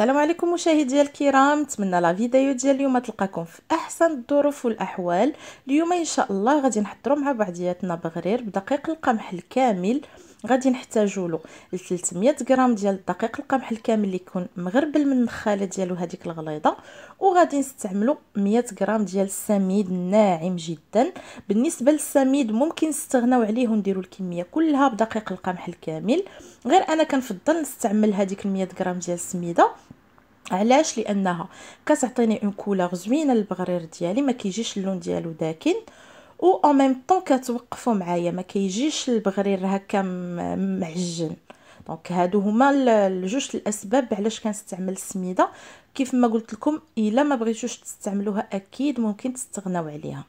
السلام عليكم مشاهدي الكرام نتمنى لا فيديو ديال اليوم تلقاكم في احسن الظروف والاحوال اليوم ان شاء الله غادي نحضروا مع بعضياتنا بغرير بدقيق القمح الكامل غادي نحتاجو له 300 غرام ديال الدقيق القمح الكامل اللي يكون مغربل من النخاله ديالو هذيك الغليظه وغادي نستعملو 100 غرام ديال السميد الناعم جدا بالنسبه للسميد ممكن نستغناو عليه ونديرو الكميه كلها بدقيق القمح الكامل غير انا كنفضل نستعمل هذيك 100 غرام ديال السميده علاش لانها كتعطيني اون كولور زوينه للبغرير ديالي ما كيجيش اللون ديالو داكن و اون ميم طون كتوقفوا معايا ما كيجيش البغرير هكا معجن دونك هادو هما الجوج الاسباب علاش كنستعمل السميده كيف ما قلت لكم الا ما بغيتوش تستعملوها اكيد ممكن تستغناو عليها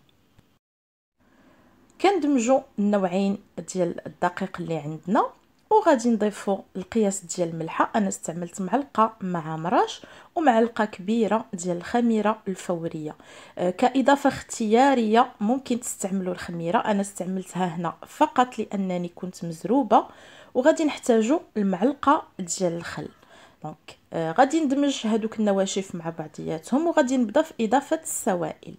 كندمجوا النوعين ديال الدقيق اللي عندنا وغادي نضيفو القياس ديال الملحه انا استعملت معلقه مع مراش ومعلقه كبيره ديال الخميره الفوريه آه، كاضافه اختياريه ممكن تستعملوا الخميره انا استعملتها هنا فقط لانني كنت مزروبه وغادي نحتاجو المعلقه ديال الخل دونك آه غادي ندمج هذوك النواشف مع بعضياتهم وغادي نبدا في اضافه السوائل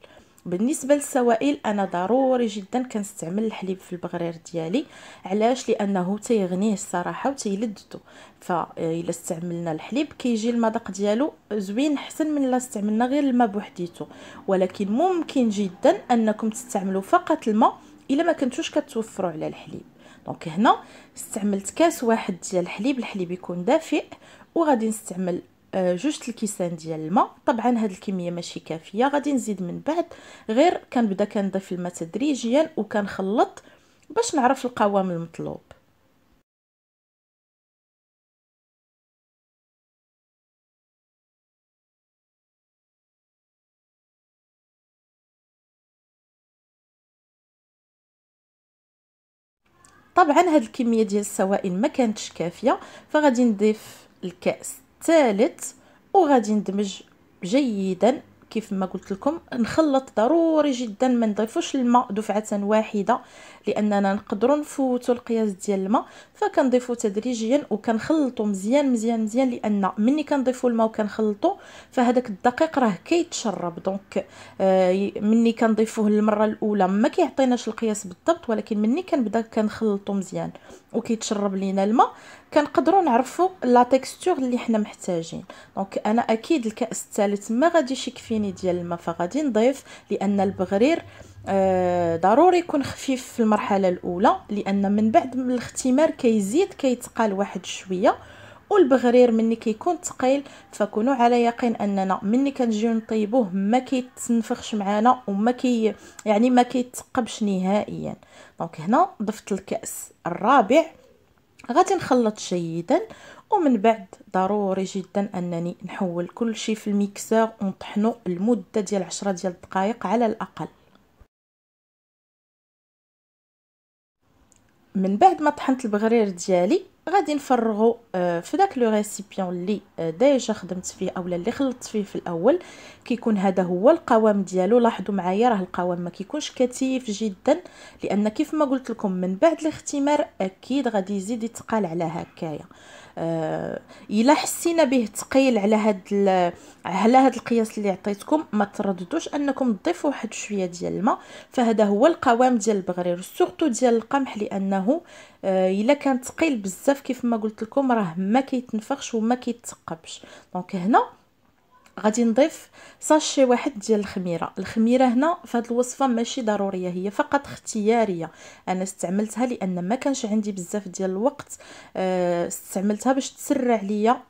بالنسبه للسوائل انا ضروري جدا كنستعمل الحليب في البغرير ديالي علاش لانه تيغنيه الصراحه وتيلذته فالا استعملنا الحليب كيجي المذاق ديالو زوين حسن من الا استعملنا غير الماء بوحديته ولكن ممكن جدا انكم تستعملوا فقط الماء الا ما كنتوش كتوفروا على الحليب دونك هنا استعملت كاس واحد ديال الحليب الحليب يكون دافئ وغادي نستعمل آه، جوج الكيسان ديال الماء طبعا هاد الكميه ماشي كافيه غادي نزيد من بعد غير كنبدا كنضيف الماء تدريجيا وكنخلط باش نعرف القوام المطلوب طبعا هاد الكميه ديال السوائل ما كانتش كافيه فغادي نضيف الكاس الثالث وغادي ندمج جيدا كيف ما قلت لكم نخلط ضروري جدا ما نضيفوش الماء دفعه واحده لاننا نقدروا نفوتوا القياس ديال الماء فكنضيفوا تدريجيا وكنخلطوا مزيان مزيان مزيان لان مني كنضيفوا الماء وكنخلطوا فهداك الدقيق راه كيتشرب دونك آه، مني كنضيفوه المره الاولى ما كيعطيناش القياس بالضبط ولكن مني كنبدا كنخلطوا مزيان وكيتشرب لينا الماء كنقدروا نعرفوا لا تيكستور اللي حنا محتاجين دونك انا اكيد الكاس الثالث ما غاديش يكفيني الثاني ديال الماء فغادي نضيف لان البغرير آه ضروري يكون خفيف في المرحله الاولى لان من بعد من الاختمار كيزيد كيتقال واحد شويه والبغرير مني كيكون ثقيل فكونوا على يقين اننا مني كنجيو نطيبوه ما كيتنفخش معانا وما كي يعني ما كيتقبش نهائيا دونك هنا ضفت الكاس الرابع غادي نخلط جيدا ومن بعد ضروري جدا انني نحول كل شيء في الميكسر ونطحنه لمده ديال 10 ديال الدقائق على الاقل من بعد ما طحنت البغرير ديالي غادي نفرغو آه، في داك لو ريسيبيون اللي آه، ديجا خدمت فيه اولا اللي خلطت فيه في الاول كيكون هذا هو القوام ديالو لاحظوا معايا راه القوام ما كيكونش كثيف جدا لان كيف ما قلت لكم من بعد الاختمار اكيد غادي يزيد يتقال على هكايا آه الا حسينا به ثقيل على هاد على هاد القياس اللي عطيتكم ما ترددوش انكم تضيفوا واحد شويه ديال الماء فهذا هو القوام ديال البغرير سورتو ديال القمح لانه آه الا كان ثقيل بزاف كيف ما قلت لكم راه راه ما كيتنفخش وما كيتثقبش دونك هنا غادي نضيف ساشي واحد ديال الخميره الخميره هنا في هذه الوصفه ماشي ضروريه هي فقط اختياريه انا استعملتها لان ما كانش عندي بزاف ديال الوقت آه، استعملتها باش تسرع ليا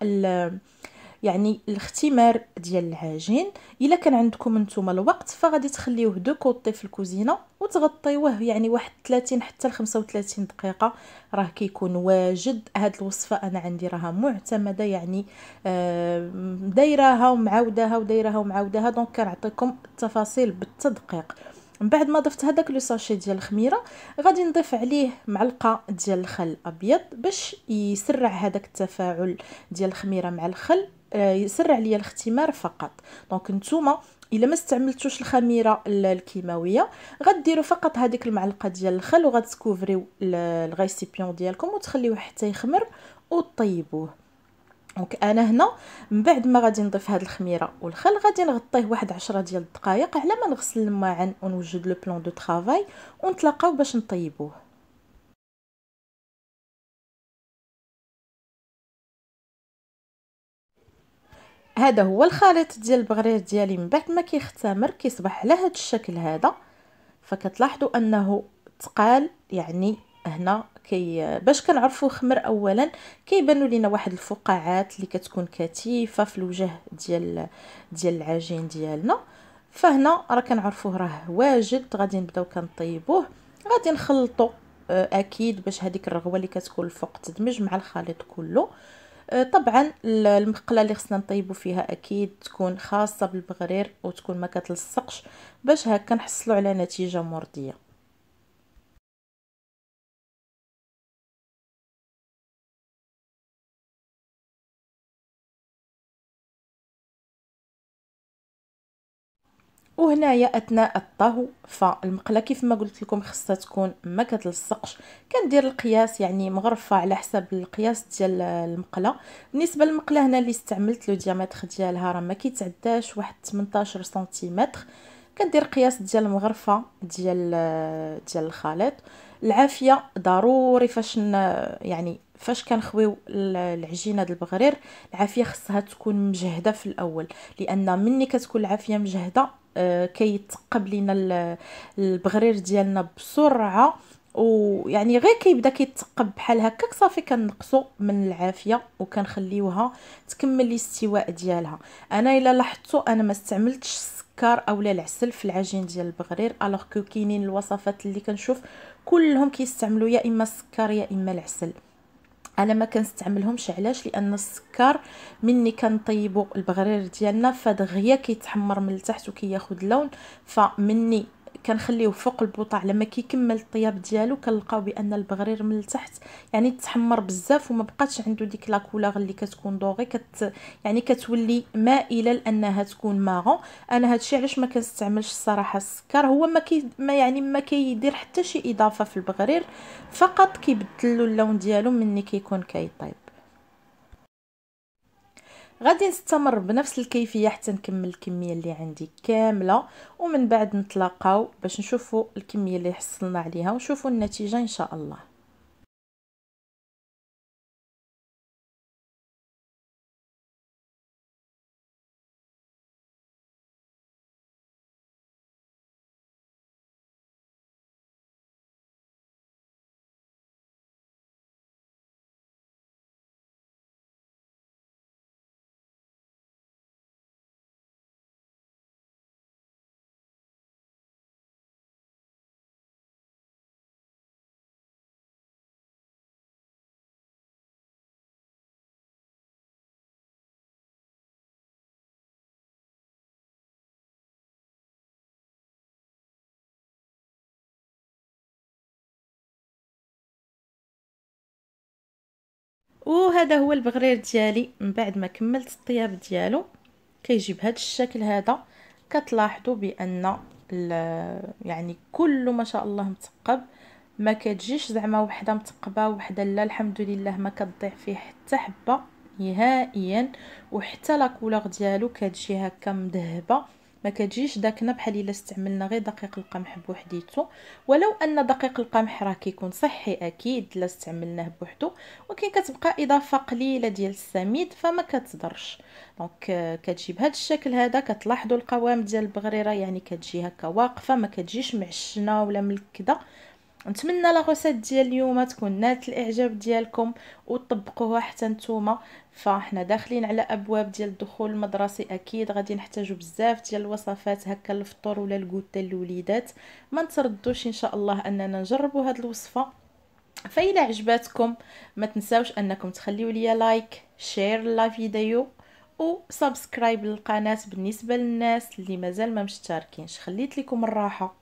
يعني الاختمار ديال العجين الا كان عندكم نتوما الوقت فغادي تخليوه دو كوطي في الكوزينه وتغطيوه يعني واحد 30 حتى ل 35 دقيقه راه كيكون واجد هاد الوصفه انا عندي راها معتمده يعني آه، دايراها ومعاوداها ودايراها ومعاوداها دونك كنعطيكم التفاصيل بالتدقيق من بعد ما ضفت هذاك لو ساشي ديال الخميره غادي نضيف عليه معلقه ديال الخل الابيض باش يسرع هذاك التفاعل ديال الخميره مع الخل آه، يسرع ليا الاختمار فقط دونك نتوما الا ما استعملتوش الخميره الكيماويه غديروا فقط هذيك المعلقه ديال الخل وغتسكوفريو الغيسيبيون ديالكم وتخليوه حتى يخمر وطيبوه دونك انا هنا من بعد ما غادي نضيف هاد الخميره والخل غادي نغطيه واحد عشرة ديال الدقائق على ما نغسل الماعن ونوجد لو بلون دو طرافاي ونتلاقاو باش نطيبوه هذا هو الخليط ديال البغرير ديالي من بعد ما كيختمر كيصبح على هذا الشكل هذا فكتلاحظوا انه تقال يعني هنا كي باش كنعرفوا خمر اولا كيبانوا لينا واحد الفقاعات اللي كتكون كثيفه في الوجه ديال ديال العجين ديالنا فهنا راه كنعرفوه راه واجد غادي نبداو كنطيبوه غادي نخلطو آه، اكيد باش هذيك الرغوه اللي كتكون الفوق تدمج مع الخليط كله آه، طبعا المقله اللي خصنا نطيبو فيها اكيد تكون خاصه بالبغرير وتكون ما كتلصقش باش هكا نحصلوا على نتيجه مرضيه وهنايا اثناء الطهو فالمقله كيف ما قلت لكم خصها تكون ما كتلصقش كندير القياس يعني مغرفه على حسب القياس ديال المقله بالنسبه للمقله هنا اللي استعملت لو ديامتر ديالها راه ما كيتعداش واحد 18 سنتيمتر كندير قياس ديال المغرفه ديال ديال الخليط العافيه ضروري فاش يعني فاش كنخويو العجينه ديال البغرير العافيه خصها تكون مجهده في الاول لان مني كتكون العافيه مجهده آه كيتقب لينا البغرير ديالنا بسرعه ويعني غير كيبدا كيتقب بحال هكاك صافي كنقصو من العافيه وكنخليوها تكمل الاستواء ديالها انا الا لاحظتو انا ما استعملتش السكر اولا العسل في العجين ديال البغرير الوغ كو كاينين الوصفات اللي كنشوف كلهم كيستعملوا يا اما السكر يا اما العسل انا ما كنستعملهمش علاش لان السكر مني كنطيبو البغرير ديالنا فدغيا كيتحمر من التحت وكياخذ لون فمني كنخليوه فوق البوطه لما كيكمل الطياب ديالو كنلقاو بان البغرير من التحت يعني تحمر بزاف وما بقاتش عنده ديك لا كولور اللي كتكون دوغي كت يعني كتولي مائله لانها تكون ماغون انا هادشي علاش ما كنستعملش الصراحه السكر هو ما كي ما يعني ما كيدير حتى شي اضافه في البغرير فقط كيبدل له اللون ديالو مني كيكون كيطيب غادي نستمر بنفس الكيفيه حتى نكمل الكميه اللي عندي كامله ومن بعد نتلاقاو باش نشوفوا الكميه اللي حصلنا عليها ونشوفوا النتيجه ان شاء الله وهذا هو البغرير ديالي من بعد ما كملت الطياب ديالو كيجي بهذا الشكل هذا كتلاحظوا بان يعني كل ما شاء الله متقب ما كتجيش زعما وحده متقبه وحده لا الحمد لله ما كتضيع فيه حتى حبه نهائيا وحتى لا كولور ديالو كتجي هكا مذهبه ما كتجيش داكنه بحال الا استعملنا غير دقيق القمح بوحديته ولو ان دقيق القمح راه كيكون صحي اكيد الا استعملناه بوحدو ولكن كتبقى اضافه قليله ديال السميد فما كتضرش دونك آه، كتجي بهذا الشكل هذا كتلاحظوا القوام ديال البغريره يعني كتجي هكا واقفه ما كتجيش معشنه ولا ملكده نتمنى لا غوسيت ديال اليوم تكون نالت الاعجاب ديالكم وتطبقوها حتى نتوما فاحنا داخلين على ابواب ديال الدخول المدرسي اكيد غادي نحتاجو بزاف ديال الوصفات هكا للفطور ولا الكوتا للوليدات ما نتردوش ان شاء الله اننا نجربوا هاد الوصفه فإلا عجباتكم ما تنساوش انكم تخليو ليا لايك شير لا فيديو وسبسكرايب للقناه بالنسبه للناس اللي مازال ما مشتركينش خليت لكم الراحه